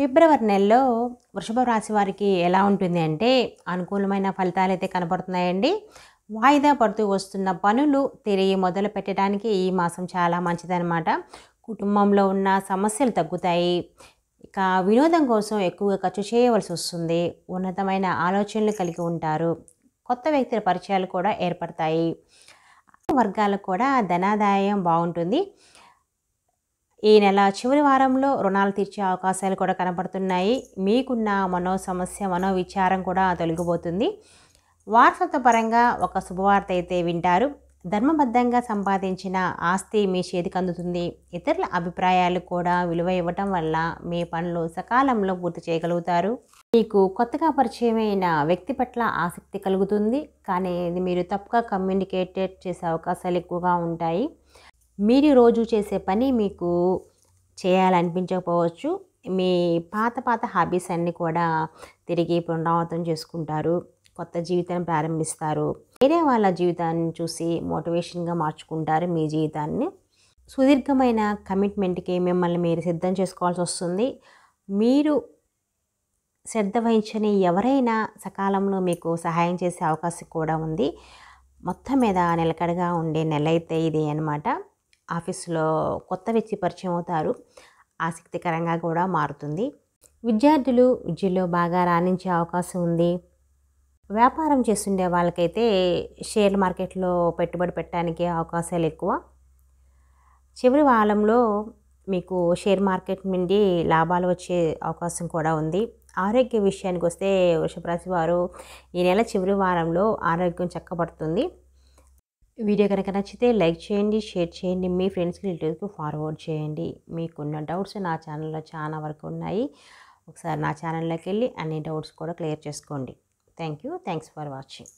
ఫిబ్రవరి నెలలో వృషభ రాశి వారికి ఎలా ఉంటుంది అంటే అనుకూలమైన ఫలితాలు అయితే కనబడుతున్నాయండి వాయిదా పడుతూ వస్తున్న పనులు తిరిగి మొదలు పెట్టడానికి ఈ మాసం చాలా అనమాట కుటుంబంలో ఉన్న సమస్యలు తగ్గుతాయి ఇక వినోదం కోసం ఎక్కువగా ఖర్చు చేయవలసి వస్తుంది ఉన్నతమైన ఆలోచనలు కలిగి ఉంటారు కొత్త వ్యక్తుల పరిచయాలు కూడా ఏర్పడతాయి వర్గాలకు కూడా ధనాదాయం బాగుంటుంది ఈ నెల చివరి వారంలో రుణాలు తీర్చే అవకాశాలు కూడా కనబడుతున్నాయి మీకున్న మనో సమస్య మనో విచారం కూడా తొలగిపోతుంది పరంగా ఒక శుభవార్త అయితే వింటారు ధర్మబద్ధంగా సంపాదించిన ఆస్తి మీ చేతికి అందుతుంది ఇతరుల అభిప్రాయాలు కూడా విలువ ఇవ్వటం వల్ల మీ పనులు సకాలంలో పూర్తి చేయగలుగుతారు మీకు కొత్తగా పరిచయమైన వ్యక్తి పట్ల ఆసక్తి కలుగుతుంది కానీ ఇది మీరు తప్పుగా కమ్యూనికేటెడ్ చేసే అవకాశాలు ఎక్కువగా ఉంటాయి మీరు రోజు చేసే పని మీకు చేయాలనిపించకపోవచ్చు మీ పాత పాత హాబీస్ అన్నీ కూడా తిరిగి పునరావృతం చేసుకుంటారు కొత్త జీవితాన్ని ప్రారంభిస్తారు వేరే వాళ్ళ జీవితాన్ని చూసి మోటివేషన్గా మార్చుకుంటారు మీ జీవితాన్ని సుదీర్ఘమైన కమిట్మెంట్కి మిమ్మల్ని మీరు సిద్ధం చేసుకోవాల్సి వస్తుంది మీరు శ్రద్ధ వహించని ఎవరైనా సకాలంలో మీకు సహాయం చేసే అవకాశం కూడా ఉంది మొత్తం మీద నిలకడగా ఉండే నెల అయితే ఇది అనమాట ఆఫీసులో కొత్త వ్యక్తి పరిచయం అవుతారు ఆసక్తికరంగా కూడా మారుతుంది విద్యార్థులు విద్యలో బాగా రాణించే అవకాశం ఉంది వ్యాపారం చేస్తుండే వాళ్ళకైతే షేర్ మార్కెట్లో పెట్టుబడి పెట్టడానికి అవకాశాలు ఎక్కువ చివరి వారంలో మీకు షేర్ మార్కెట్ నుండి లాభాలు వచ్చే అవకాశం కూడా ఉంది ఆరోగ్య విషయానికి వస్తే వృషభరాశి వారు ఈ నెల చివరి వారంలో ఆరోగ్యం చక్కబడుతుంది వీడియో కనుక నచ్చితే లైక్ చేయండి షేర్ చేయండి మీ ఫ్రెండ్స్కి రిలేటివ్స్కి ఫార్వర్డ్ చేయండి మీకున్న డౌట్స్ నా ఛానల్లో చాలా వరకు ఉన్నాయి ఒకసారి నా ఛానల్లోకి వెళ్ళి అన్ని డౌట్స్ కూడా క్లియర్ చేసుకోండి thank you thanks for watching